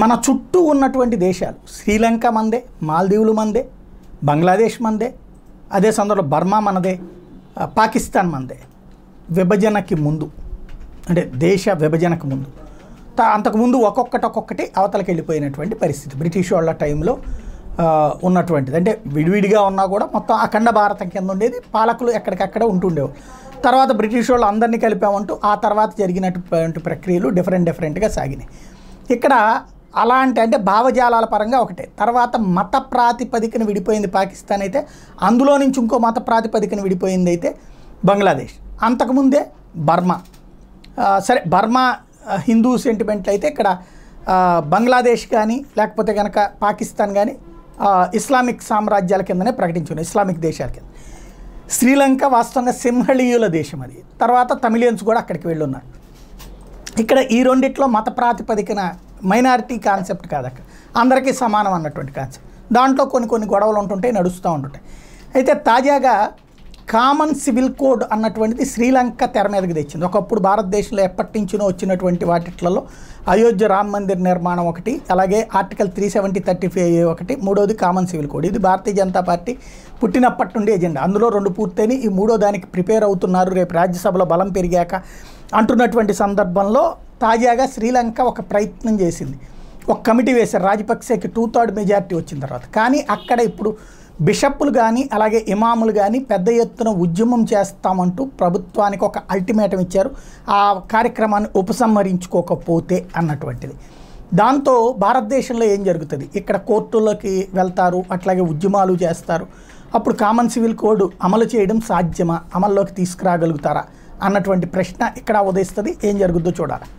మన చుట్టూ ఉన్నటువంటి దేశాలు శ్రీలంక మందే మాల్దీవులు మందే బంగ్లాదేశ్ మందే అదే సందర్భంలో బర్మా మనదే పాకిస్తాన్ మందే విభజనకి ముందు అంటే దేశ విభజనకు ముందు అంతకుముందు ఒక్కొక్కటి ఒక్కొక్కటి అవతలకి వెళ్ళిపోయినటువంటి పరిస్థితి బ్రిటిష్ వాళ్ళ టైంలో ఉన్నటువంటిది అంటే విడివిడిగా ఉన్నా కూడా మొత్తం అఖండ భారతం కింద ఉండేది పాలకులు ఎక్కడికక్కడ ఉంటుండేవారు తర్వాత బ్రిటిష్ వాళ్ళు అందరినీ కలిపామంటూ ఆ తర్వాత జరిగినటువంటి ప్రక్రియలు డిఫరెంట్ డిఫరెంట్గా సాగినాయి ఇక్కడ అలాంటి అంటే భావజాలాల పరంగా ఒకటే తర్వాత మత ప్రాతిపదికన విడిపోయింది పాకిస్తాన్ అయితే అందులో నుంచి ఇంకో మత ప్రాతిపదికన విడిపోయింది అయితే బంగ్లాదేశ్ అంతకుముందే బర్మా సరే బర్మా హిందూ సెంటిమెంట్లు అయితే ఇక్కడ బంగ్లాదేశ్ కానీ లేకపోతే కనుక పాకిస్తాన్ కానీ ఇస్లామిక్ సామ్రాజ్యాల కిందనే ప్రకటించుకున్నాయి ఇస్లామిక్ దేశాల కింద శ్రీలంక వాస్తవంగా సింహళీయుల దేశం అది తర్వాత తమిళియన్స్ కూడా అక్కడికి వెళ్ళున్నారు ఇక్కడ ఈ రెండిట్లో మత ప్రాతిపదికన మైనారిటీ కాన్సెప్ట్ కాదు అక్కడ అందరికీ సమానం అన్నటువంటి కాన్సెప్ట్ దాంట్లో కొన్ని కొన్ని గొడవలు ఉంటుంటాయి నడుస్తూ ఉంటుంటాయి అయితే తాజాగా కామన్ సివిల్ కోడ్ అన్నటువంటిది శ్రీలంక తెర మీదకి తెచ్చింది ఒకప్పుడు భారతదేశంలో ఎప్పటి నుంచినో వచ్చినటువంటి వాటిట్లలో అయోధ్య రామ మందిర్ నిర్మాణం ఒకటి అలాగే article three seventy thirty five ఒకటి మూడోది కామన్ సివిల్ కోడ్ ఇది భారతీయ జనతా పార్టీ పుట్టినప్పటి నుండి ఎజెండా అందులో రెండు పూర్తయిన ఈ మూడో దానికి ప్రిపేర్ అవుతున్నారు రేపు రాజ్యసభలో బలం పెరిగాక అంటున్నటువంటి సందర్భంలో తాజాగా శ్రీలంక ఒక ప్రయత్నం చేసింది ఒక కమిటీ వేశారు రాజపక్సేకి టూ థర్డ్ మెజార్టీ వచ్చిన తర్వాత కానీ అక్కడ ఇప్పుడు బిషప్పులు కానీ అలాగే ఇమాములు కానీ పెద్ద ఎత్తున ఉద్యమం చేస్తామంటూ ప్రభుత్వానికి ఒక అల్టిమేటం ఇచ్చారు ఆ కార్యక్రమాన్ని ఉపసంహరించుకోకపోతే అన్నటువంటిది దాంతో భారతదేశంలో ఏం జరుగుతుంది ఇక్కడ కోర్టులకి వెళ్తారు అట్లాగే ఉద్యమాలు చేస్తారు అప్పుడు కామన్ సివిల్ కోడ్ అమలు చేయడం సాధ్యమా అమల్లోకి తీసుకురాగలుగుతారా అన్నటువంటి ప్రశ్న ఇక్కడ ఉదయిస్తుంది ఏం జరుగుద్దో చూడాలి